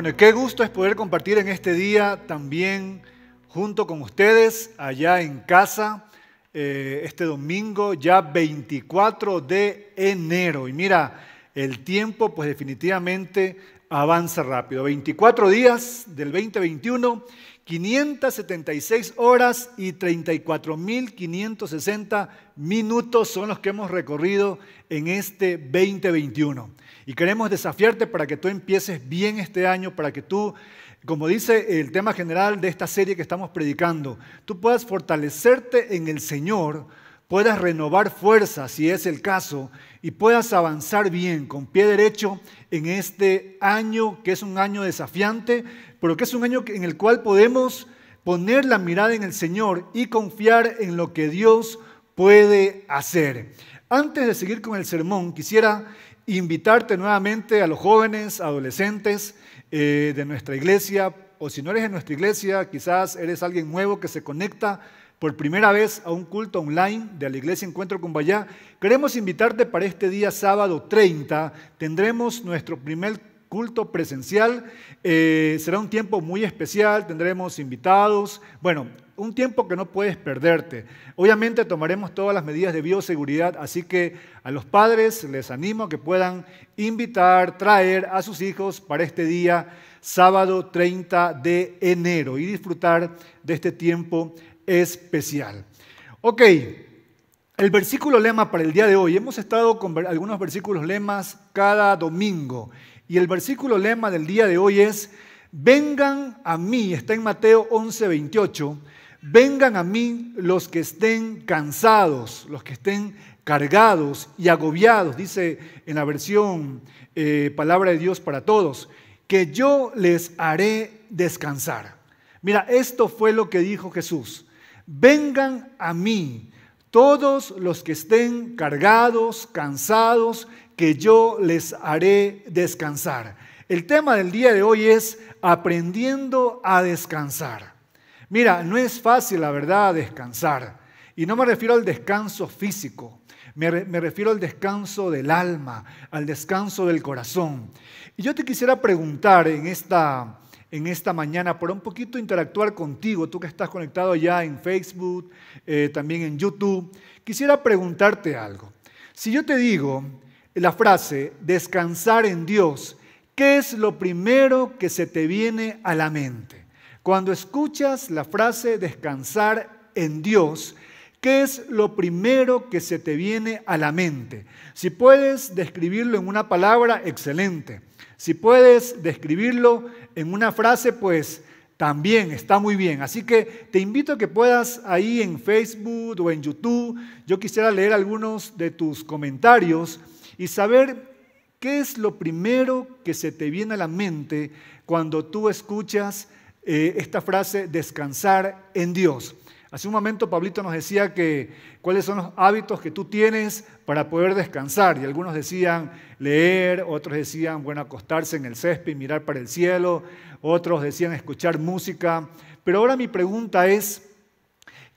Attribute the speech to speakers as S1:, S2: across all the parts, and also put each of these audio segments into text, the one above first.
S1: Bueno, qué gusto es poder compartir en este día también junto con ustedes allá en casa eh, este domingo ya 24 de enero. Y mira, el tiempo pues definitivamente avanza rápido. 24 días del 2021, 576 horas y 34.560 minutos son los que hemos recorrido en este 2021. Y queremos desafiarte para que tú empieces bien este año, para que tú, como dice el tema general de esta serie que estamos predicando, tú puedas fortalecerte en el Señor puedas renovar fuerza si es el caso y puedas avanzar bien con pie derecho en este año que es un año desafiante, pero que es un año en el cual podemos poner la mirada en el Señor y confiar en lo que Dios puede hacer. Antes de seguir con el sermón, quisiera invitarte nuevamente a los jóvenes, adolescentes eh, de nuestra iglesia, o si no eres de nuestra iglesia, quizás eres alguien nuevo que se conecta por primera vez a un culto online de la Iglesia Encuentro con Bayá. Queremos invitarte para este día sábado 30. Tendremos nuestro primer culto presencial. Eh, será un tiempo muy especial, tendremos invitados. Bueno, un tiempo que no puedes perderte. Obviamente tomaremos todas las medidas de bioseguridad, así que a los padres les animo a que puedan invitar, traer a sus hijos para este día, sábado 30 de enero, y disfrutar de este tiempo especial. Ok, el versículo lema para el día de hoy. Hemos estado con algunos versículos lemas cada domingo. Y el versículo lema del día de hoy es, vengan a mí, está en Mateo 11, 28, vengan a mí los que estén cansados, los que estén cargados y agobiados, dice en la versión eh, Palabra de Dios para Todos, que yo les haré descansar. Mira, esto fue lo que dijo Jesús vengan a mí todos los que estén cargados, cansados, que yo les haré descansar. El tema del día de hoy es aprendiendo a descansar. Mira, no es fácil, la verdad, descansar. Y no me refiero al descanso físico, me, refiero al descanso del alma, al descanso del corazón. Y yo te quisiera preguntar en esta en esta mañana por un poquito interactuar contigo, tú que estás conectado ya en Facebook, eh, también en YouTube. Quisiera preguntarte algo. Si yo te digo la frase descansar en Dios, ¿qué es lo primero que se te viene a la mente? Cuando escuchas la frase descansar en Dios, ¿Qué es lo primero que se te viene a la mente? Si puedes describirlo en una palabra, excelente. Si puedes describirlo en una frase, pues también está muy bien. Así que te invito a que puedas ahí en Facebook o en YouTube, yo quisiera leer algunos de tus comentarios y saber qué es lo primero que se te viene a la mente cuando tú escuchas eh, esta frase descansar en Dios. Hace un momento Pablito nos decía que cuáles son los hábitos que tú tienes para poder descansar. Y algunos decían leer, otros decían, bueno, acostarse en el césped y mirar para el cielo, otros decían escuchar música. Pero ahora mi pregunta es,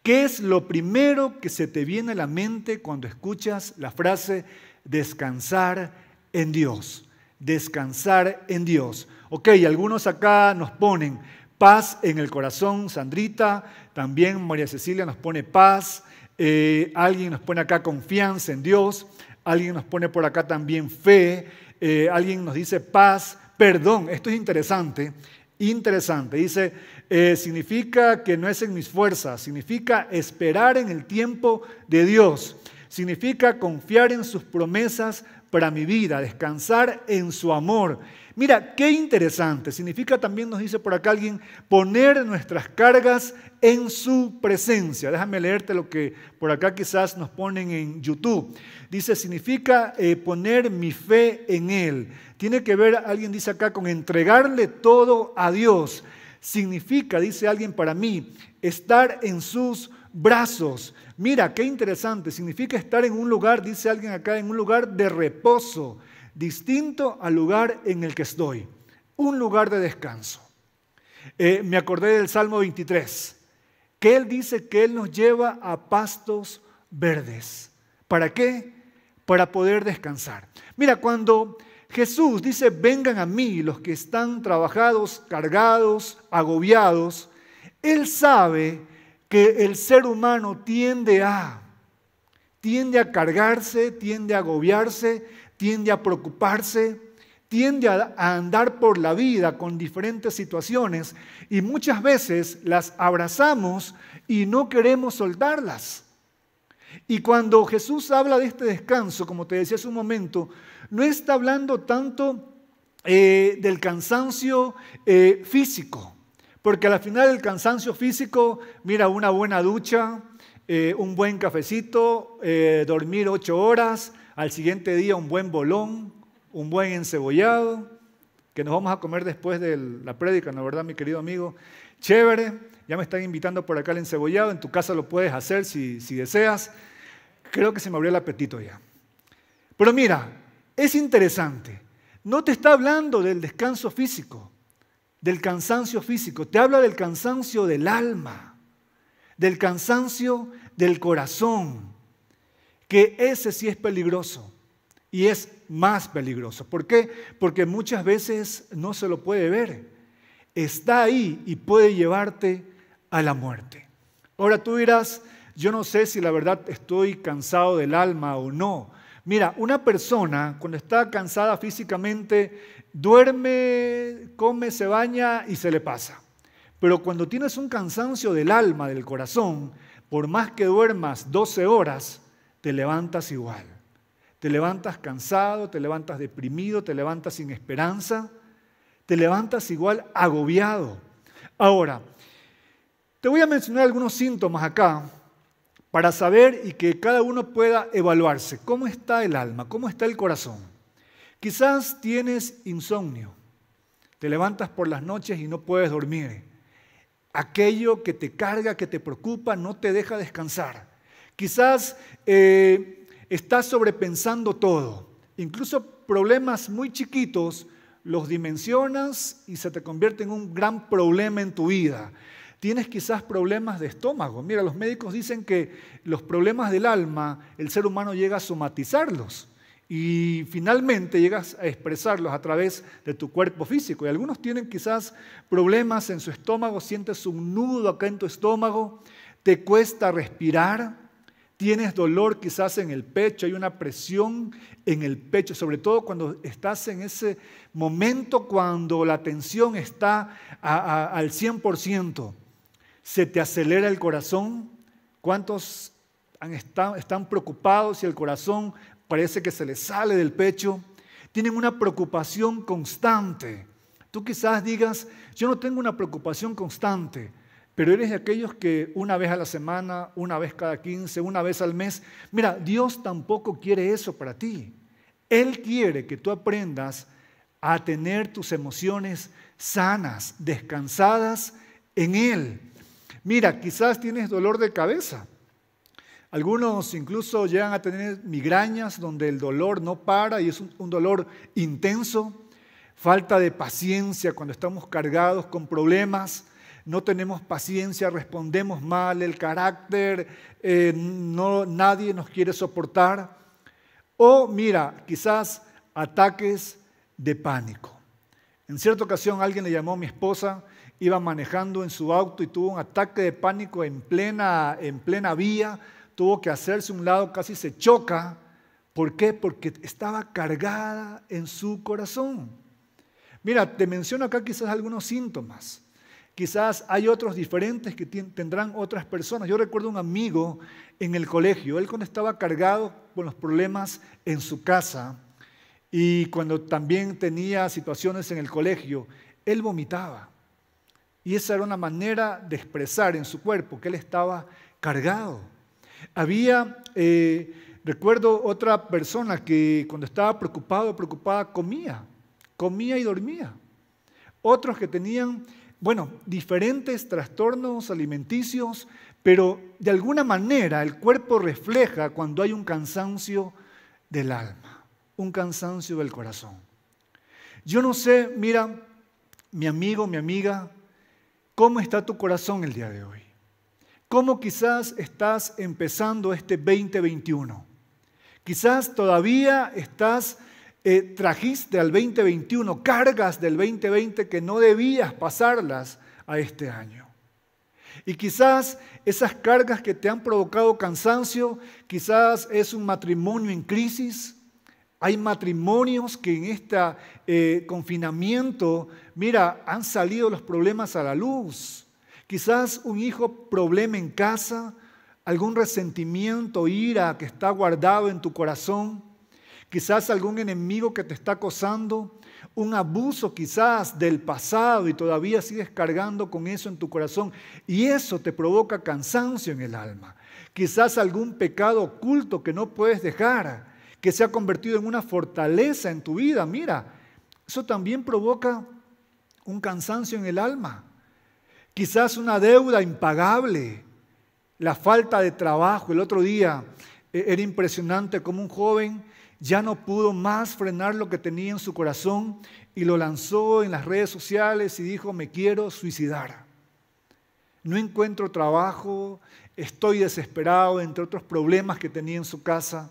S1: ¿qué es lo primero que se te viene a la mente cuando escuchas la frase descansar en Dios? Descansar en Dios. Ok, algunos acá nos ponen, paz en el corazón, Sandrita, también María Cecilia nos pone paz, eh, alguien nos pone acá confianza en Dios, alguien nos pone por acá también fe, eh, alguien nos dice paz, perdón, esto es interesante, interesante, dice, eh, significa que no es en mis fuerzas, significa esperar en el tiempo de Dios, significa confiar en sus promesas para mi vida, descansar en su amor. Mira, qué interesante. Significa también, nos dice por acá alguien, poner nuestras cargas en su presencia. Déjame leerte lo que por acá quizás nos ponen en YouTube. Dice, significa eh, poner mi fe en Él. Tiene que ver, alguien dice acá, con entregarle todo a Dios. Significa, dice alguien para mí, estar en sus brazos. Mira, qué interesante, significa estar en un lugar, dice alguien acá, en un lugar de reposo, distinto al lugar en el que estoy, un lugar de descanso. Eh, me acordé del Salmo 23, que Él dice que Él nos lleva a pastos verdes. ¿Para qué? Para poder descansar. Mira, cuando Jesús dice, vengan a mí los que están trabajados, cargados, agobiados, Él sabe que el ser humano tiende a, tiende a cargarse, tiende a agobiarse, tiende a preocuparse, tiende a, andar por la vida con diferentes situaciones y muchas veces las abrazamos y no queremos soltarlas. Y cuando Jesús habla de este descanso, como te decía hace un momento, no está hablando tanto eh, del cansancio eh, físico, porque al final el cansancio físico, mira, una buena ducha, eh, un buen cafecito, eh, dormir ocho horas, al siguiente día un buen bolón, un buen encebollado, que nos vamos a comer después de la prédica, la verdad, mi querido amigo. Chévere, ya me están invitando por acá al encebollado, en tu casa lo puedes hacer si, si deseas. Creo que se me abrió el apetito ya. Pero mira, es interesante, no te está hablando del descanso físico, del cansancio físico, te habla del cansancio del alma, del cansancio del corazón, que ese sí es peligroso y es más peligroso. ¿Por qué? Porque muchas veces no se lo puede ver. Está ahí y puede llevarte a la muerte. Ahora tú dirás, yo no sé si la verdad estoy cansado del alma o no. Mira, una persona cuando está cansada físicamente, duerme, come, se baña y se le pasa. Pero cuando tienes un cansancio del alma, del corazón, por más que duermas 12 horas, te levantas igual. Te levantas cansado, te levantas deprimido, te levantas sin esperanza, te levantas igual agobiado. Ahora, te voy a mencionar algunos síntomas acá para saber y que cada uno pueda evaluarse cómo está el alma, cómo está el corazón. Quizás tienes insomnio, te levantas por las noches y no puedes dormir. Aquello que te carga, que te preocupa, no te deja descansar. Quizás eh, estás sobrepensando todo, incluso problemas muy chiquitos los dimensionas y se te convierte en un gran problema en tu vida. Tienes quizás problemas de estómago. Mira, los médicos dicen que los problemas del alma, el ser humano llega a somatizarlos y finalmente llegas a expresarlos a través de tu cuerpo físico. Y algunos tienen quizás problemas en su estómago, sientes un nudo acá en tu estómago, te cuesta respirar, tienes dolor quizás en el pecho, hay una presión en el pecho, sobre todo cuando estás en ese momento cuando la tensión está al 100% se te acelera el corazón. ¿Cuántos han, están, preocupados y el corazón parece que se les sale del pecho? Tienen una preocupación constante. Tú quizás digas, yo no tengo una preocupación constante, pero eres de aquellos que una vez a la semana, una vez cada 15, una vez al mes, mira, Dios tampoco quiere eso para ti. Él quiere que tú aprendas a tener tus emociones sanas, descansadas en Él. Mira, quizás tienes dolor de cabeza. Algunos incluso llegan a tener migrañas donde el dolor no para y es un, dolor intenso. Falta de paciencia cuando estamos cargados con problemas. No tenemos paciencia, respondemos mal, el carácter, eh, no, nadie nos quiere soportar. O mira, quizás ataques de pánico. En cierta ocasión alguien le llamó a mi esposa iba manejando en su auto y tuvo un ataque de pánico en plena, en plena vía, tuvo que hacerse un lado, casi se choca. ¿Por qué? Porque estaba cargada en su corazón. Mira, te menciono acá quizás algunos síntomas. Quizás hay otros diferentes que tendrán otras personas. Yo recuerdo un amigo en el colegio, él cuando estaba cargado con los problemas en su casa y cuando también tenía situaciones en el colegio, él vomitaba. Y esa era una manera de expresar en su cuerpo que él estaba cargado. Había, eh, recuerdo otra persona que cuando estaba preocupado, preocupada, comía, comía y dormía. Otros que tenían, bueno, diferentes trastornos alimenticios, pero de alguna manera el cuerpo refleja cuando hay un cansancio del alma, un cansancio del corazón. Yo no sé, mira, mi amigo, mi amiga, ¿Cómo está tu corazón el día de hoy? ¿Cómo quizás estás empezando este 2021? Quizás todavía estás, eh, trajiste al 2021 cargas del 2020 que no debías pasarlas a este año. Y quizás esas cargas que te han provocado cansancio, quizás es un matrimonio en crisis, hay matrimonios que en este eh, confinamiento, mira, han salido los problemas a la luz. Quizás un hijo problema en casa, algún resentimiento, ira que está guardado en tu corazón, quizás algún enemigo que te está acosando, un abuso quizás del pasado y todavía sigues cargando con eso en tu corazón y eso te provoca cansancio en el alma. Quizás algún pecado oculto que no puedes dejar que se ha convertido en una fortaleza en tu vida, mira, eso también provoca un cansancio en el alma, quizás una deuda impagable, la falta de trabajo. El otro día e, era impresionante como un joven ya no pudo más frenar lo que tenía en su corazón y lo lanzó en las redes sociales y dijo, me quiero suicidar. No encuentro trabajo, estoy desesperado, entre otros problemas que tenía en su casa.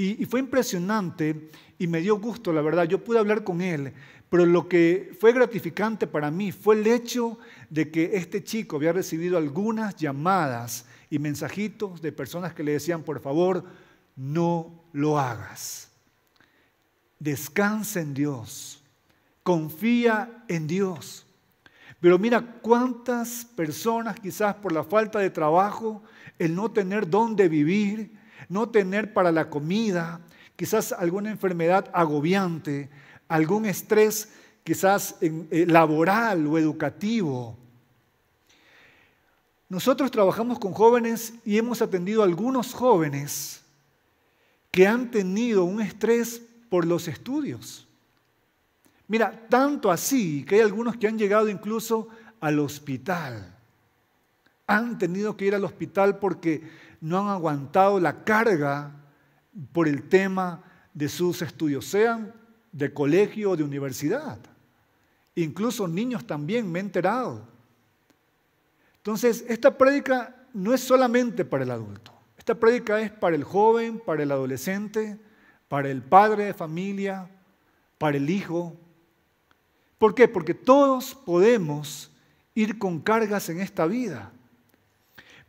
S1: Y, fue impresionante y me dio gusto, la verdad. Yo pude hablar con él, pero lo que fue gratificante para mí fue el hecho de que este chico había recibido algunas llamadas y mensajitos de personas que le decían, por favor, no lo hagas. Descansa en Dios. Confía en Dios. Pero mira cuántas personas quizás por la falta de trabajo, el no tener dónde vivir, no tener para la comida, quizás alguna enfermedad agobiante, algún estrés quizás eh, laboral o educativo. Nosotros trabajamos con jóvenes y hemos atendido a algunos jóvenes que han tenido un estrés por los estudios. Mira, tanto así que hay algunos que han llegado incluso al hospital han tenido que ir al hospital porque no han aguantado la carga por el tema de sus estudios, sean de colegio o de universidad. Incluso niños también, me he enterado. Entonces, esta prédica no es solamente para el adulto. Esta prédica es para el joven, para el adolescente, para el padre de familia, para el hijo. ¿Por qué? Porque todos podemos ir con cargas en esta vida.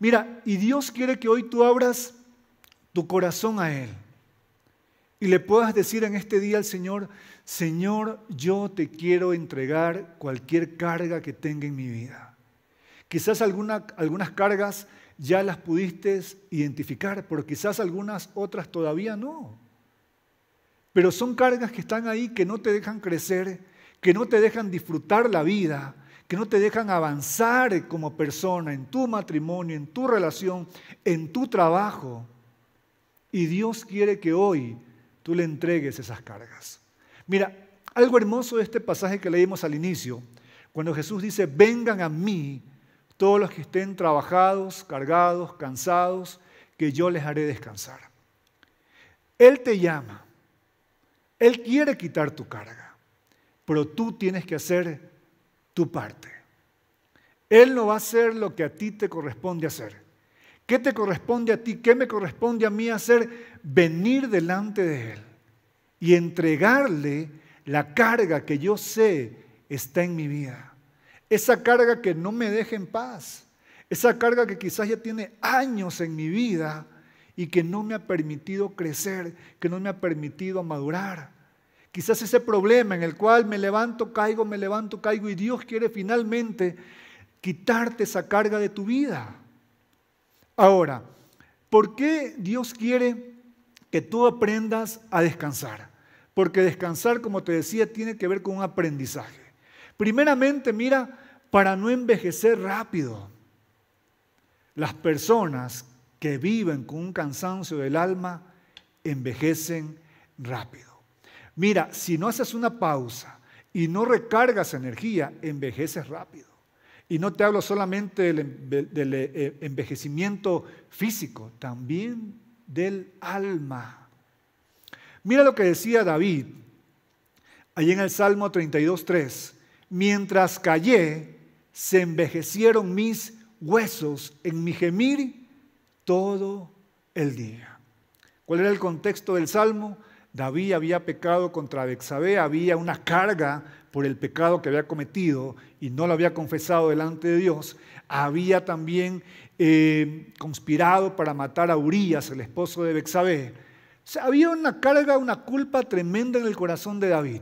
S1: Mira, y Dios quiere que hoy tú abras tu corazón a Él y le puedas decir en este día al Señor, Señor, yo te quiero entregar cualquier carga que tenga en mi vida. Quizás algunas cargas ya las pudiste identificar, pero quizás algunas otras todavía no. Pero son cargas que están ahí, que no te dejan crecer, que no te dejan disfrutar la vida, que no te dejan avanzar como persona en tu matrimonio, en tu relación, en tu trabajo. Y Dios quiere que hoy tú le entregues esas cargas. Mira, algo hermoso de este pasaje que leímos al inicio, cuando Jesús dice, vengan a mí todos los que estén trabajados, cargados, cansados, que yo les haré descansar. Él te llama, Él quiere quitar tu carga, pero tú tienes que hacer tu parte. Él no va a hacer lo que a ti te corresponde hacer. ¿Qué te corresponde a ti? ¿Qué me corresponde a mí hacer? Venir delante de Él y entregarle la carga que yo sé está en mi vida. Esa carga que no me deja en paz. Esa carga que quizás ya tiene años en mi vida y que no me ha permitido crecer, que no me ha permitido madurar. Quizás ese problema en el cual me levanto, caigo, me levanto, caigo y Dios quiere finalmente quitarte esa carga de tu vida. Ahora, ¿por qué Dios quiere que tú aprendas a descansar? Porque descansar, como te decía, tiene que ver con un aprendizaje. Primeramente, mira, para no envejecer rápido. Las personas que viven con un cansancio del alma envejecen rápido. Mira, si no haces una pausa y no recargas energía, envejeces rápido. Y no te hablo solamente del, eh, eh, envejecimiento físico, también del alma. Mira lo que decía David allí en el Salmo 32.3. Mientras callé, se envejecieron mis huesos en mi gemir todo el día. ¿Cuál era el contexto del Salmo? David había pecado contra Bexabé, había una carga por el pecado que había cometido y no lo había confesado delante de Dios. Había también eh, conspirado para matar a Urias, el esposo de Bexabé. había una carga, una culpa tremenda en el corazón de David.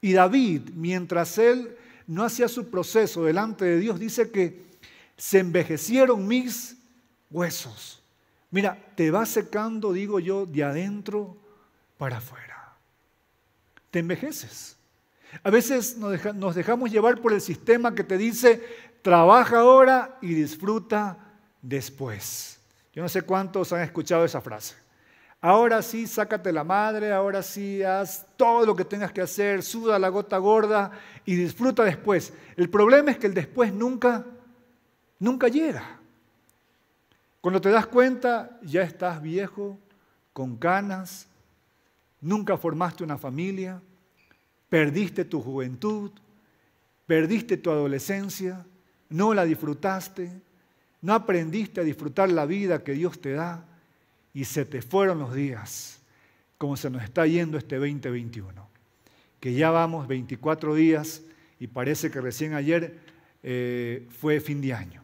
S1: Y David, mientras él no hacía su proceso delante de Dios, dice que se envejecieron mis huesos. Mira, te va secando, digo yo, de adentro para afuera. Te envejeces. A veces nos, dejamos llevar por el sistema que te dice, trabaja ahora y disfruta después. Yo no sé cuántos han escuchado esa frase. Ahora sí, sácate la madre, ahora sí, haz todo lo que tengas que hacer, suda la gota gorda y disfruta después. El problema es que el después nunca, nunca llega. Cuando te das cuenta, ya estás viejo, con canas, Nunca formaste una familia, perdiste tu juventud, perdiste tu adolescencia, no la disfrutaste, no aprendiste a disfrutar la vida que Dios te da y se te fueron los días, como se nos está yendo este 2021, que ya vamos 24 días y parece que recién ayer eh, fue fin de año.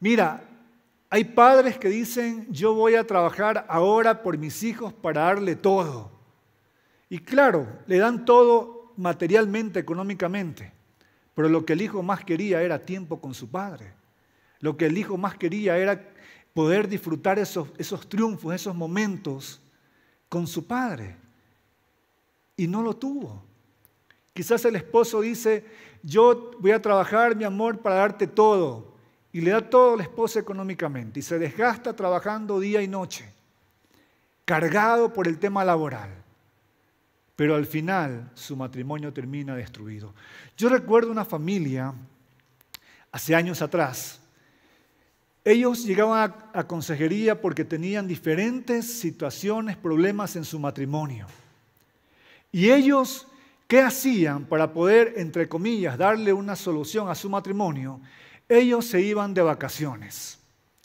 S1: Mira, hay padres que dicen, yo voy a trabajar ahora por mis hijos para darle todo. Y claro, le dan todo materialmente, económicamente, pero lo que el hijo más quería era tiempo con su padre. Lo que el hijo más quería era poder disfrutar esos, esos triunfos, esos momentos con su padre. Y no lo tuvo. Quizás el esposo dice, yo voy a trabajar, mi amor, para darte todo, y le da todo a la esposa económicamente y se desgasta trabajando día y noche, cargado por el tema laboral. Pero al final su matrimonio termina destruido. Yo recuerdo una familia hace años atrás. Ellos llegaban a, a consejería porque tenían diferentes situaciones, problemas en su matrimonio. Y ellos, ¿qué hacían para poder, entre comillas, darle una solución a su matrimonio? Ellos se iban de vacaciones,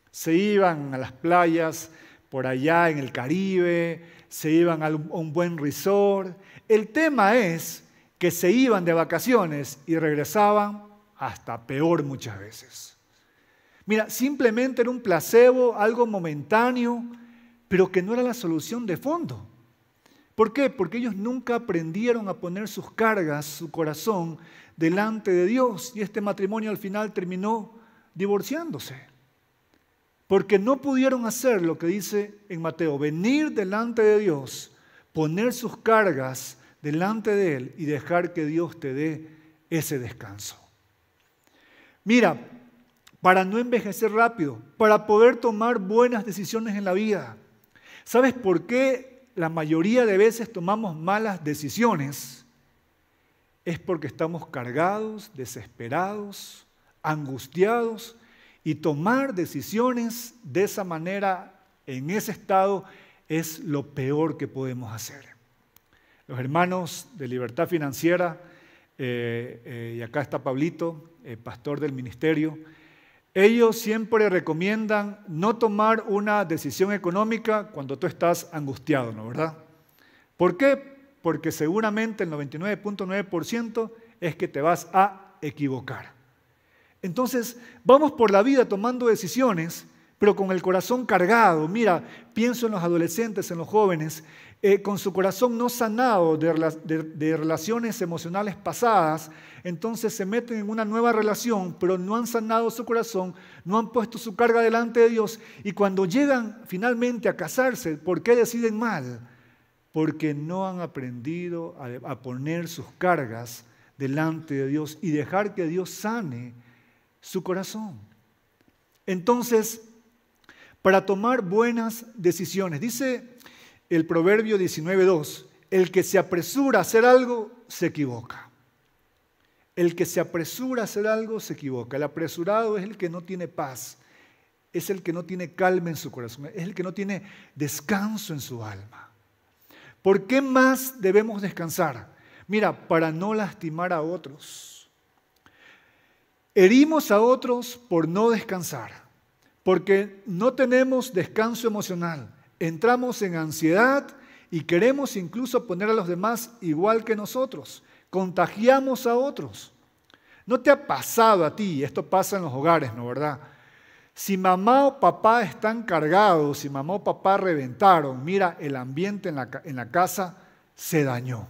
S1: se iban a las playas por allá en el Caribe, se iban a un buen resort. El tema es que se iban de vacaciones y regresaban hasta peor muchas veces. Mira, simplemente era un placebo, algo momentáneo, pero que no era la solución de fondo. ¿Por qué? Porque ellos nunca aprendieron a poner sus cargas, su corazón, delante de Dios y este matrimonio al final terminó divorciándose. Porque no pudieron hacer lo que dice en Mateo, venir delante de Dios, poner sus cargas delante de Él y dejar que Dios te dé ese descanso. Mira, para no envejecer rápido, para poder tomar buenas decisiones en la vida. ¿Sabes por qué la mayoría de veces tomamos malas decisiones? es porque estamos cargados, desesperados, angustiados y tomar decisiones de esa manera, en ese estado, es lo peor que podemos hacer. Los hermanos de Libertad Financiera, eh, eh, y acá está Pablito, eh, pastor del ministerio, ellos siempre recomiendan no tomar una decisión económica cuando tú estás angustiado, ¿no verdad? ¿Por qué? porque seguramente el 99.9% es que te vas a equivocar. Entonces, vamos por la vida tomando decisiones, pero con el corazón cargado. Mira, pienso en los adolescentes, en los jóvenes, eh, con su corazón no sanado de, de relaciones emocionales pasadas, entonces se meten en una nueva relación, pero no han sanado su corazón, no han puesto su carga delante de Dios, y cuando llegan finalmente a casarse, ¿por qué deciden mal? porque no han aprendido a, poner sus cargas delante de Dios y dejar que Dios sane su corazón. Entonces, para tomar buenas decisiones, dice el proverbio 19.2, el que se apresura a hacer algo se equivoca. El que se apresura a hacer algo se equivoca. El apresurado es el que no tiene paz, es el que no tiene calma en su corazón, es el que no tiene descanso en su alma. ¿Por qué más debemos descansar? Mira, para no lastimar a otros. Herimos a otros por no descansar, porque no tenemos descanso emocional. Entramos en ansiedad y queremos incluso poner a los demás igual que nosotros. Contagiamos a otros. ¿No te ha pasado a ti? Esto pasa en los hogares, ¿no verdad? Si mamá o papá están cargados, si mamá o papá reventaron, mira, el ambiente en la, casa se dañó.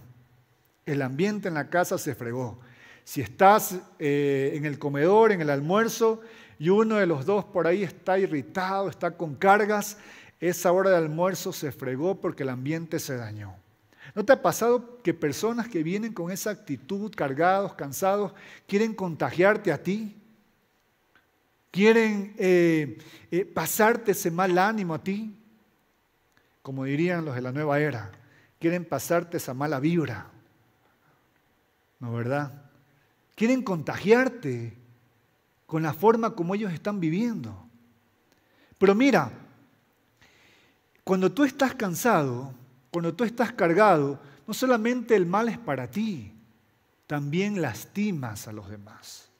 S1: El ambiente en la casa se fregó. Si estás eh, en el comedor, en el almuerzo, y uno de los dos por ahí está irritado, está con cargas, esa hora de almuerzo se fregó porque el ambiente se dañó. ¿No te ha pasado que personas que vienen con esa actitud, cargados, cansados, quieren contagiarte a ti? Quieren eh, eh, pasarte ese mal ánimo a ti, como dirían los de la nueva era. Quieren pasarte esa mala vibra. ¿No verdad? Quieren contagiarte con la forma como ellos están viviendo. Pero mira, cuando tú estás cansado, cuando tú estás cargado, no solamente el mal es para ti, también lastimas a los demás.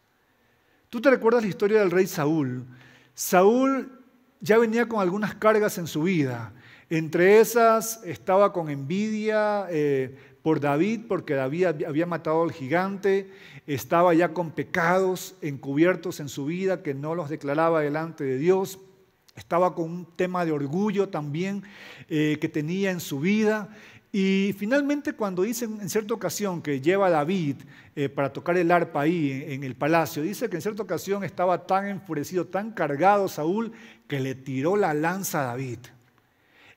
S1: Tú te recuerdas la historia del rey Saúl. Saúl ya venía con algunas cargas en su vida. Entre esas estaba con envidia eh, por David, porque David había matado al gigante, estaba ya con pecados encubiertos en su vida que no los declaraba delante de Dios, estaba con un tema de orgullo también eh, que tenía en su vida, y finalmente cuando dice en cierta ocasión que lleva a David eh, para tocar el arpa ahí en, en, el palacio, dice que en cierta ocasión estaba tan enfurecido, tan cargado Saúl, que le tiró la lanza a David.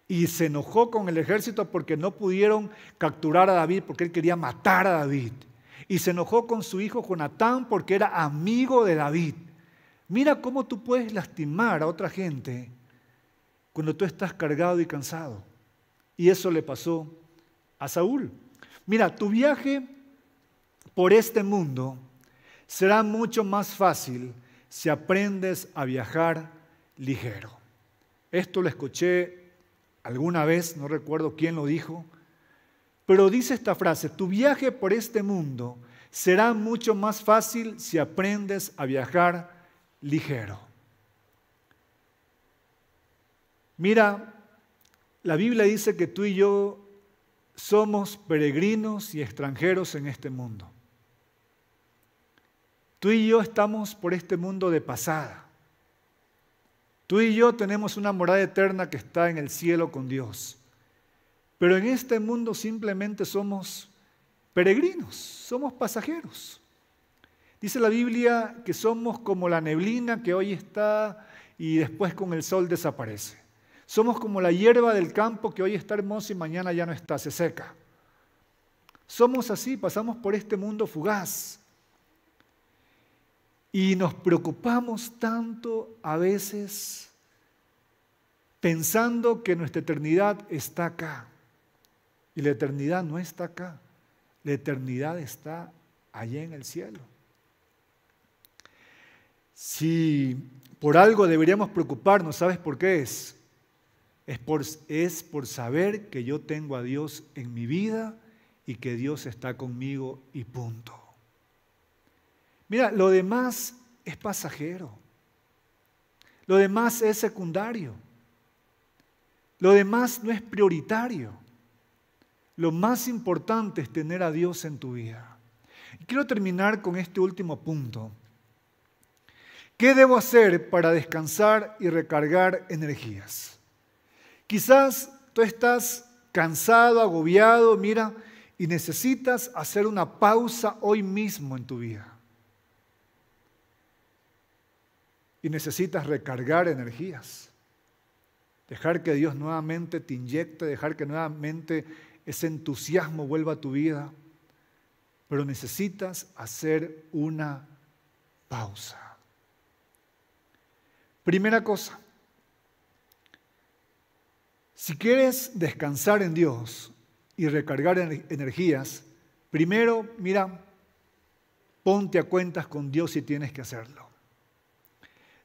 S1: Y se enojó con el ejército porque no pudieron capturar a David, porque él quería matar a David. Y se enojó con su hijo Jonatán porque era amigo de David. Mira cómo tú puedes lastimar a otra gente cuando tú estás cargado y cansado. Y eso le pasó a Saúl, mira, tu viaje por este mundo será mucho más fácil si aprendes a viajar ligero. Esto lo escuché alguna vez, no recuerdo quién lo dijo, pero dice esta frase, tu viaje por este mundo será mucho más fácil si aprendes a viajar ligero. Mira, la Biblia dice que tú y yo somos peregrinos y extranjeros en este mundo. Tú y yo estamos por este mundo de pasada. Tú y yo tenemos una morada eterna que está en el cielo con Dios. Pero en este mundo simplemente somos peregrinos, somos pasajeros. Dice la Biblia que somos como la neblina que hoy está y después con el sol desaparece. Somos como la hierba del campo que hoy está hermosa y mañana ya no está, se seca. Somos así, pasamos por este mundo fugaz. Y nos preocupamos tanto a veces pensando que nuestra eternidad está acá. Y la eternidad no está acá. La eternidad está allá en el cielo. Si por algo deberíamos preocuparnos, ¿sabes por qué es? Es por, saber que yo tengo a Dios en mi vida y que Dios está conmigo y punto. Mira, lo demás es pasajero. Lo demás es secundario. Lo demás no es prioritario. Lo más importante es tener a Dios en tu vida. quiero terminar con este último punto. ¿Qué debo hacer para descansar y recargar energías? Quizás tú estás cansado, agobiado, mira, y necesitas hacer una pausa hoy mismo en tu vida. Y necesitas recargar energías. Dejar que Dios nuevamente te inyecte, dejar que nuevamente ese entusiasmo vuelva a tu vida. Pero necesitas hacer una pausa. Primera cosa, si quieres descansar en Dios y recargar energías, primero, mira, ponte a cuentas con Dios si tienes que hacerlo.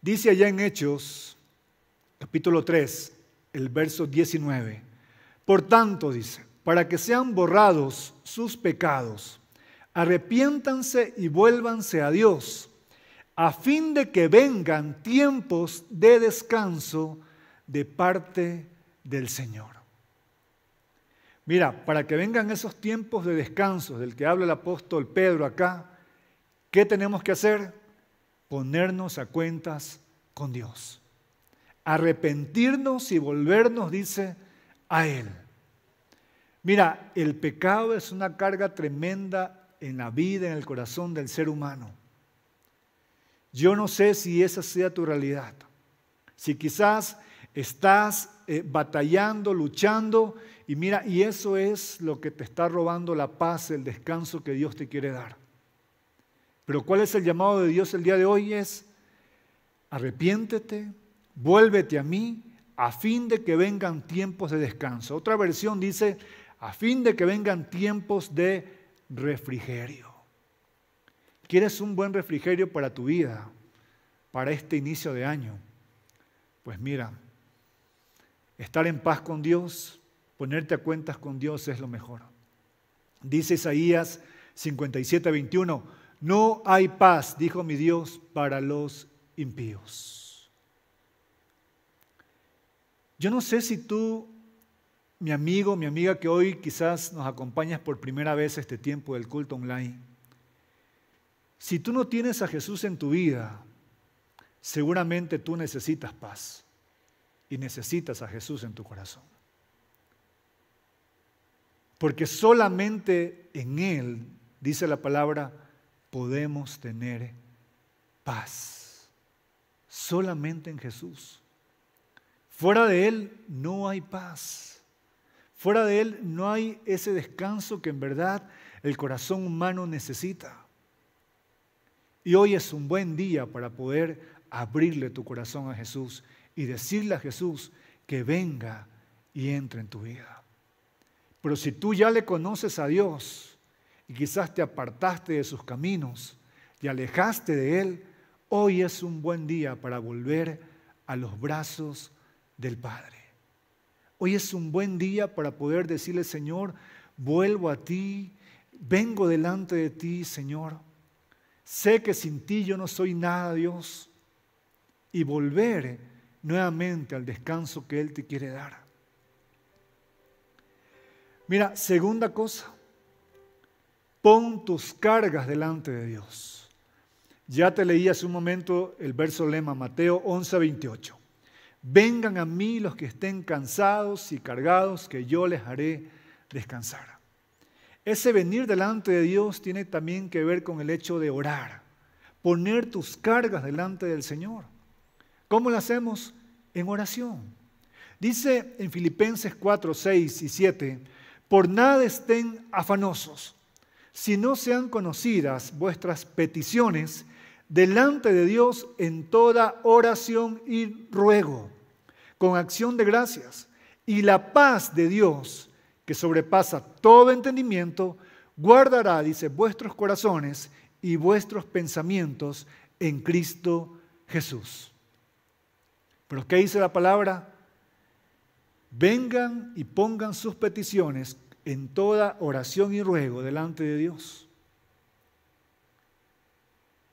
S1: Dice allá en Hechos, capítulo 3, el verso 19. Por tanto, dice, para que sean borrados sus pecados, arrepiéntanse y vuélvanse a Dios, a fin de que vengan tiempos de descanso de parte de del Señor. Mira, para que vengan esos tiempos de descanso del que habla el apóstol Pedro acá, ¿qué tenemos que hacer? Ponernos a cuentas con Dios. Arrepentirnos y volvernos, dice, a Él. Mira, el pecado es una carga tremenda en la vida, en el corazón del ser humano. Yo no sé si esa sea tu realidad. Si quizás estás eh, batallando, luchando, y mira, y eso es lo que te está robando la paz, el descanso que Dios te quiere dar. Pero ¿cuál es el llamado de Dios el día de hoy? Es arrepiéntete, vuélvete a mí, a fin de que vengan tiempos de descanso. Otra versión dice, a fin de que vengan tiempos de refrigerio. ¿Quieres un buen refrigerio para tu vida, para este inicio de año? Pues mira, Estar en paz con Dios, ponerte a cuentas con Dios es lo mejor. Dice Isaías 57, 21, no hay paz, dijo mi Dios, para los impíos. Yo no sé si tú, mi amigo, mi amiga que hoy quizás nos acompañas por primera vez este tiempo del culto online, si tú no tienes a Jesús en tu vida, seguramente tú necesitas paz y necesitas a Jesús en tu corazón. Porque solamente en Él, dice la palabra, podemos tener paz. Solamente en Jesús. Fuera de Él no hay paz. Fuera de Él no hay ese descanso que en verdad el corazón humano necesita. Y hoy es un buen día para poder abrirle tu corazón a Jesús y decirle a Jesús que venga y entre en tu vida. Pero si tú ya le conoces a Dios y quizás te apartaste de sus caminos y alejaste de Él, hoy es un buen día para volver a los brazos del Padre. Hoy es un buen día para poder decirle, Señor, vuelvo a ti, vengo delante de ti, Señor. Sé que sin ti yo no soy nada, Dios. Y volver nuevamente al descanso que Él te quiere dar. Mira, segunda cosa, pon tus cargas delante de Dios. Ya te leí hace un momento el verso lema, Mateo 11, 28. Vengan a mí los que estén cansados y cargados, que yo les haré descansar. Ese venir delante de Dios tiene también que ver con el hecho de orar, poner tus cargas delante del Señor. ¿Cómo lo hacemos? En oración. Dice en Filipenses 4, 6 y 7, por nada estén afanosos, si no sean conocidas vuestras peticiones delante de Dios en toda oración y ruego, con acción de gracias. Y la paz de Dios, que sobrepasa todo entendimiento, guardará, dice, vuestros corazones y vuestros pensamientos en Cristo Jesús. Pero ¿qué dice la palabra? Vengan y pongan sus peticiones en toda oración y ruego delante de Dios.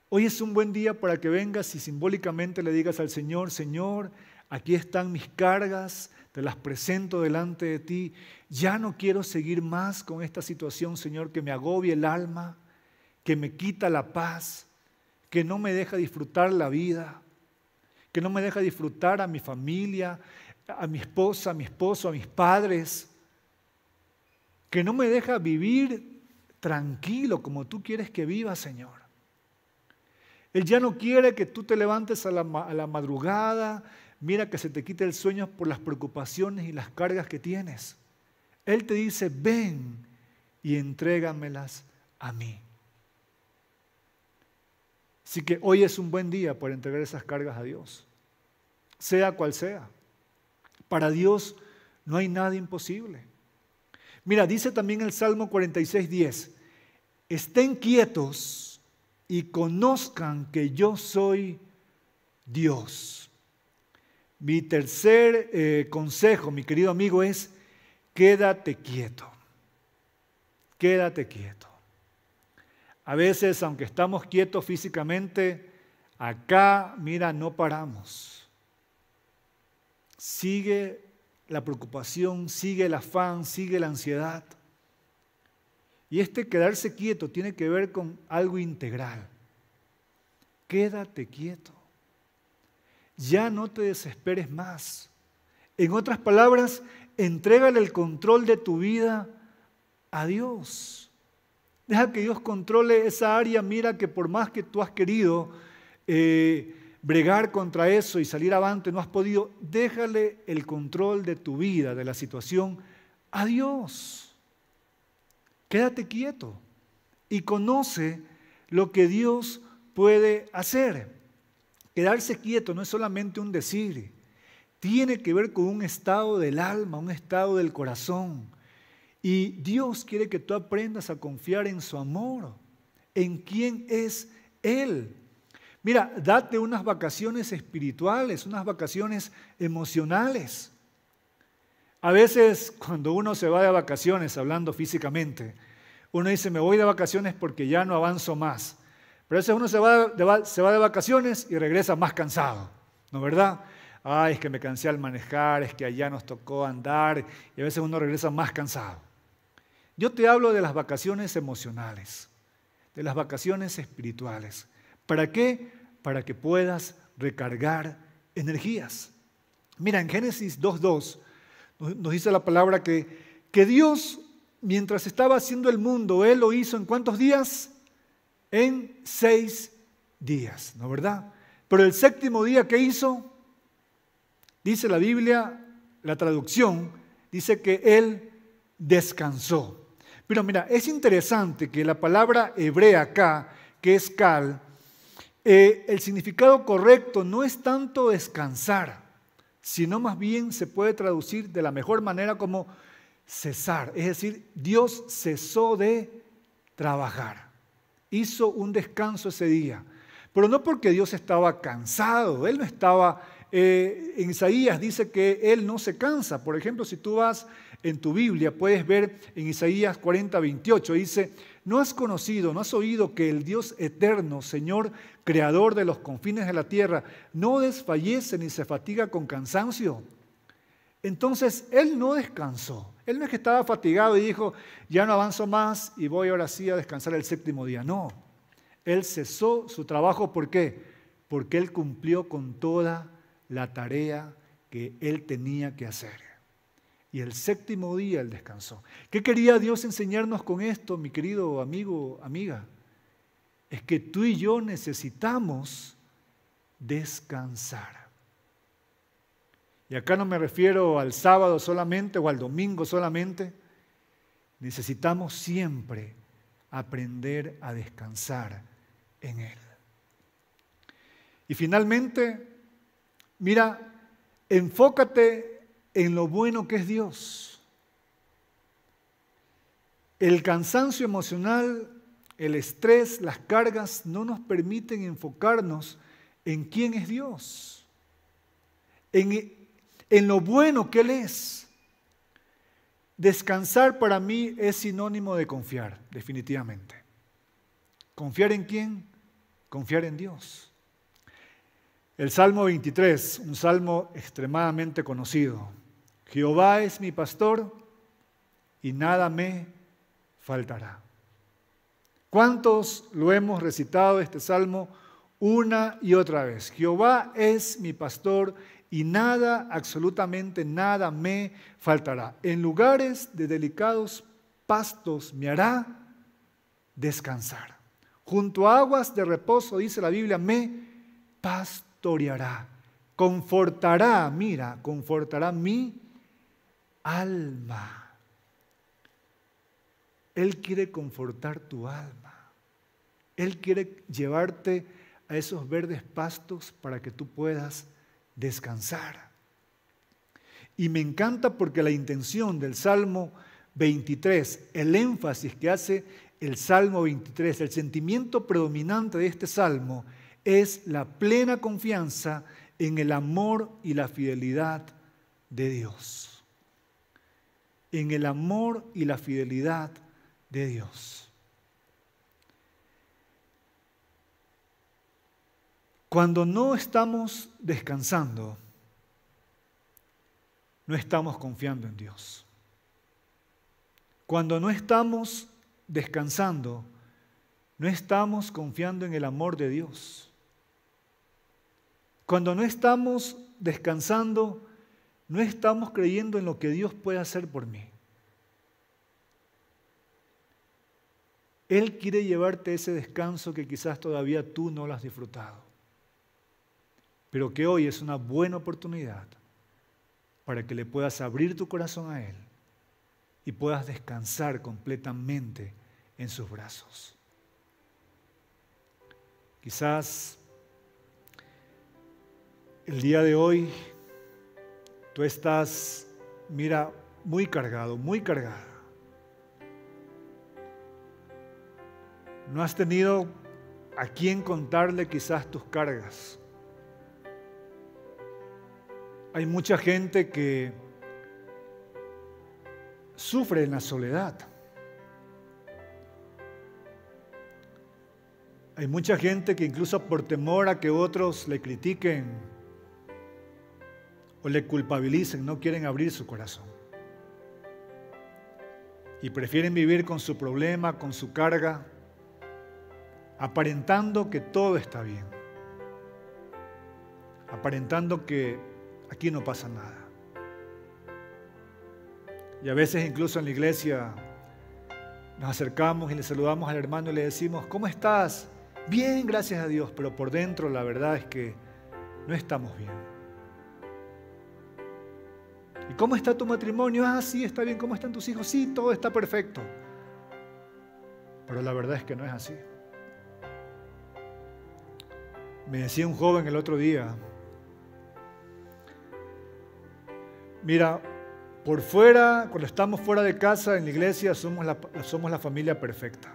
S1: Hoy es un buen día para que vengas y simbólicamente le digas al Señor, Señor, aquí están mis cargas, te las presento delante de ti. Ya no quiero seguir más con esta situación, Señor, que me agobie el alma, que me quita la paz, que no me deja disfrutar la vida que no me deja disfrutar a mi familia, a mi esposa, a mi esposo, a mis padres, que no me deja vivir tranquilo como tú quieres que viva, Señor. Él ya no quiere que tú te levantes a la, madrugada, mira que se te quite el sueño por las preocupaciones y las cargas que tienes. Él te dice, ven y entrégamelas a mí. Así que hoy es un buen día para entregar esas cargas a Dios sea cual sea. Para Dios no hay nada imposible. Mira, dice también el Salmo 46, 10, estén quietos y conozcan que yo soy Dios. Mi tercer eh, consejo, mi querido amigo, es quédate quieto. Quédate quieto. A veces, aunque estamos quietos físicamente, acá, mira, no paramos sigue la preocupación, sigue el afán, sigue la ansiedad. Y este quedarse quieto tiene que ver con algo integral. Quédate quieto. Ya no te desesperes más. En otras palabras, entrégale el control de tu vida a Dios. Deja que Dios controle esa área. Mira que por más que tú has querido eh, bregar contra eso y salir avante no has podido, déjale el control de tu vida, de la situación, a Dios. Quédate quieto y conoce lo que Dios puede hacer. Quedarse quieto no es solamente un decir, tiene que ver con un estado del alma, un estado del corazón. Y Dios quiere que tú aprendas a confiar en su amor, en quién es Él. Mira, date unas vacaciones espirituales, unas vacaciones emocionales. A veces cuando uno se va de vacaciones, hablando físicamente, uno dice, me voy de vacaciones porque ya no avanzo más. Pero a veces uno se va de, se va de vacaciones y regresa más cansado, ¿no es verdad? Ay, es que me cansé al manejar, es que allá nos tocó andar y a veces uno regresa más cansado. Yo te hablo de las vacaciones emocionales, de las vacaciones espirituales. ¿Para qué? para que puedas recargar energías. Mira, en Génesis 2.2 nos dice la palabra que, que Dios, mientras estaba haciendo el mundo, Él lo hizo en cuántos días? En seis días, ¿no verdad? Pero el séptimo día que hizo, dice la Biblia, la traducción, dice que Él descansó. Pero mira, es interesante que la palabra hebrea acá, que es cal, eh, el significado correcto no es tanto descansar, sino más bien se puede traducir de la mejor manera como cesar. Es decir, Dios cesó de trabajar. Hizo un descanso ese día. Pero no porque Dios estaba cansado, Él no estaba... Eh, en Isaías dice que Él no se cansa. Por ejemplo, si tú vas en tu Biblia, puedes ver en Isaías 40, 28, dice, ¿No has conocido, no has oído que el Dios eterno, Señor, creador de los confines de la tierra, no desfallece ni se fatiga con cansancio? Entonces, Él no descansó. Él no es que estaba fatigado y dijo, ya no avanzo más y voy ahora sí a descansar el séptimo día. No, Él cesó su trabajo. ¿Por qué? Porque Él cumplió con toda la tarea que Él tenía que hacer y el séptimo día él descansó. ¿Qué quería Dios enseñarnos con esto, mi querido amigo, amiga? Es que tú y yo necesitamos descansar. Y acá no me refiero al sábado solamente o al domingo solamente. Necesitamos siempre aprender a descansar en Él. Y finalmente, mira, enfócate en lo bueno que es Dios. El cansancio emocional, el estrés, las cargas no nos permiten enfocarnos en quién es Dios, en, lo bueno que Él es. Descansar para mí es sinónimo de confiar, definitivamente. ¿Confiar en quién? Confiar en Dios. El Salmo 23, un salmo extremadamente conocido, Jehová es mi pastor y nada me faltará. ¿Cuántos lo hemos recitado este salmo una y otra vez? Jehová es mi pastor y nada, absolutamente nada me faltará. En lugares de delicados pastos me hará descansar. Junto a aguas de reposo, dice la Biblia, me pastoreará. Confortará, mira, confortará mi alma. Él quiere confortar tu alma. Él quiere llevarte a esos verdes pastos para que tú puedas descansar. Y me encanta porque la intención del Salmo 23, el énfasis que hace el Salmo 23, el sentimiento predominante de este Salmo es la plena confianza en el amor y la fidelidad de Dios en el amor y la fidelidad de Dios. Cuando no estamos descansando, no estamos confiando en Dios. Cuando no estamos descansando, no estamos confiando en el amor de Dios. Cuando no estamos descansando, no estamos creyendo en lo que Dios puede hacer por mí. Él quiere llevarte ese descanso que quizás todavía tú no lo has disfrutado, pero que hoy es una buena oportunidad para que le puedas abrir tu corazón a Él y puedas descansar completamente en sus brazos. Quizás el día de hoy Tú estás, mira, muy cargado, muy cargada. No has tenido a quién contarle quizás tus cargas. Hay mucha gente que sufre en la soledad. Hay mucha gente que incluso por temor a que otros le critiquen, o le culpabilicen, no quieren abrir su corazón. Y prefieren vivir con su problema, con su carga, aparentando que todo está bien, aparentando que aquí no pasa nada. Y a veces incluso en la iglesia nos acercamos y le saludamos al hermano y le decimos, ¿cómo estás? Bien, gracias a Dios, pero por dentro la verdad es que no estamos bien. ¿Cómo está tu matrimonio? Ah, sí, está bien. ¿Cómo están tus hijos? Sí, todo está perfecto. Pero la verdad es que no es así. Me decía un joven el otro día, mira, por fuera, cuando estamos fuera de casa, en la iglesia, somos la, somos la familia perfecta.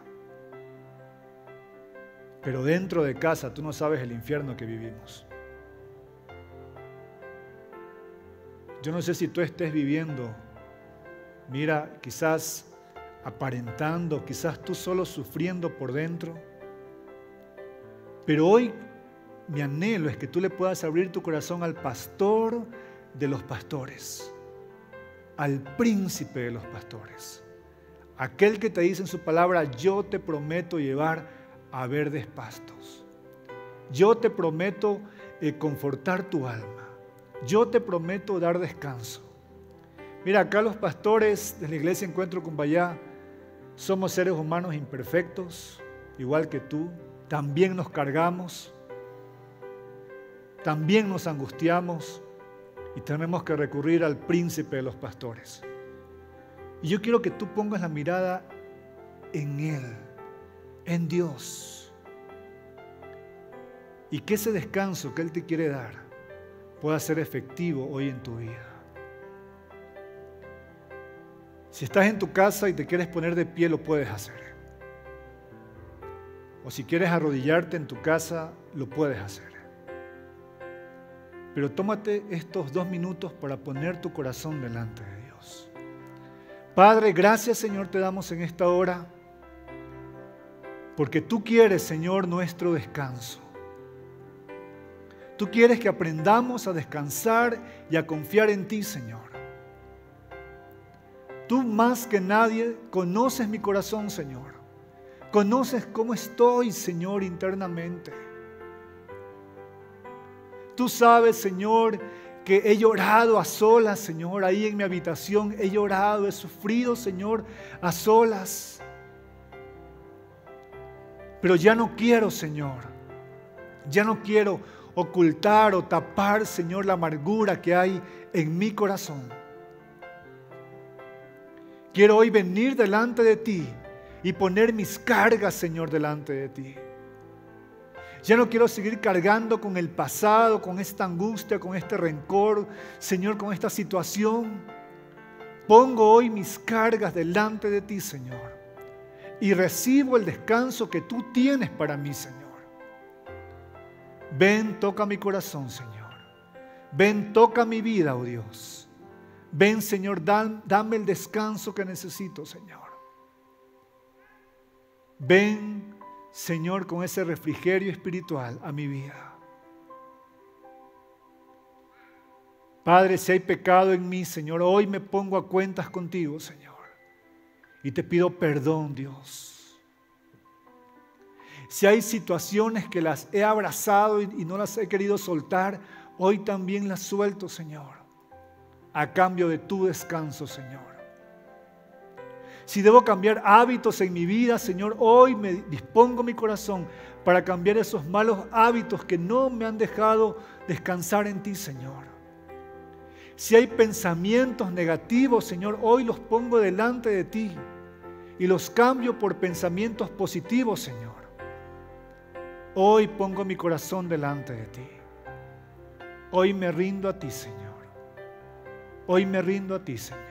S1: Pero dentro de casa tú no sabes el infierno que vivimos. Yo no sé si tú estés viviendo, mira, quizás aparentando, quizás tú solo sufriendo por dentro, pero hoy mi anhelo es que tú le puedas abrir tu corazón al pastor de los pastores, al príncipe de los pastores, aquel que te dice en su palabra, yo te prometo llevar a verdes pastos, yo te prometo eh, confortar tu alma yo te prometo dar descanso. Mira, acá los pastores de la iglesia Encuentro con Cumbayá somos seres humanos imperfectos, igual que tú. También nos cargamos, también nos angustiamos y tenemos que recurrir al príncipe de los pastores. Y yo quiero que tú pongas la mirada en Él, en Dios. Y que ese descanso que Él te quiere dar pueda ser efectivo hoy en tu vida. Si estás en tu casa y te quieres poner de pie, lo puedes hacer. O si quieres arrodillarte en tu casa, lo puedes hacer. Pero tómate estos dos minutos para poner tu corazón delante de Dios. Padre, gracias Señor te damos en esta hora, porque tú quieres Señor nuestro descanso. Tú quieres que aprendamos a descansar y a confiar en ti, Señor. Tú más que nadie conoces mi corazón, Señor. Conoces cómo estoy, Señor, internamente. Tú sabes, Señor, que he llorado a solas, Señor, ahí en mi habitación. He llorado, he sufrido, Señor, a solas. Pero ya no quiero, Señor. Ya no quiero ocultar o tapar, Señor, la amargura que hay en mi corazón. Quiero hoy venir delante de ti y poner mis cargas, Señor, delante de ti. Ya no quiero seguir cargando con el pasado, con esta angustia, con este rencor, Señor, con esta situación. Pongo hoy mis cargas delante de ti, Señor, y recibo el descanso que tú tienes para mí, Señor. Ven, toca mi corazón, Señor. Ven, toca mi vida, oh Dios. Ven, Señor, dame el descanso que necesito, Señor. Ven, Señor, con ese refrigerio espiritual a mi vida. Padre, si hay pecado en mí, Señor, hoy me pongo a cuentas contigo, Señor. Y te pido perdón, Dios. Si hay situaciones que las he abrazado y, no las he querido soltar, hoy también las suelto, Señor, a cambio de tu descanso, Señor. Si debo cambiar hábitos en mi vida, Señor, hoy me dispongo mi corazón para cambiar esos malos hábitos que no me han dejado descansar en ti, Señor. Si hay pensamientos negativos, Señor, hoy los pongo delante de ti y los cambio por pensamientos positivos, Señor. Hoy pongo mi corazón delante de ti. Hoy me rindo a ti, Señor. Hoy me rindo a ti, Señor.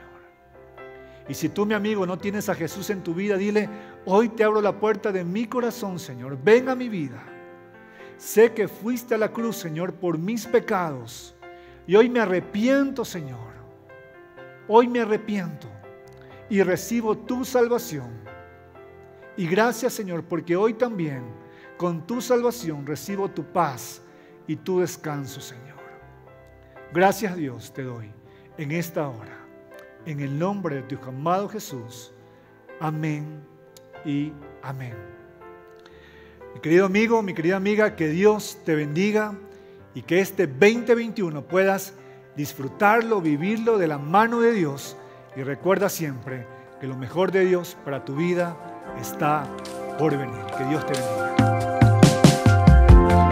S1: Y si tú, mi amigo, no tienes a Jesús en tu vida, dile, hoy te abro la puerta de mi corazón, Señor. Ven a mi vida. Sé que fuiste a la cruz, Señor, por mis pecados. Y hoy me arrepiento, Señor. Hoy me arrepiento y recibo tu salvación. Y gracias, Señor, porque hoy también con tu salvación recibo tu paz y tu descanso, Señor. Gracias Dios te doy en esta hora, en el nombre de tu amado Jesús. Amén y amén. Mi querido amigo, mi querida amiga, que Dios te bendiga y que este 2021 puedas disfrutarlo, vivirlo de la mano de Dios y recuerda siempre que lo mejor de Dios para tu vida está por venir. Que Dios te bendiga.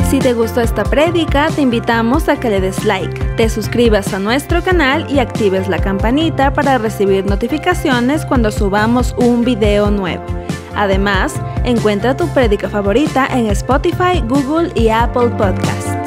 S1: Si te gustó esta prédica, te invitamos a que le des like, te suscribas a nuestro canal y actives la campanita para recibir notificaciones cuando subamos un video nuevo. Además, encuentra tu prédica favorita en Spotify, Google y Apple Podcasts.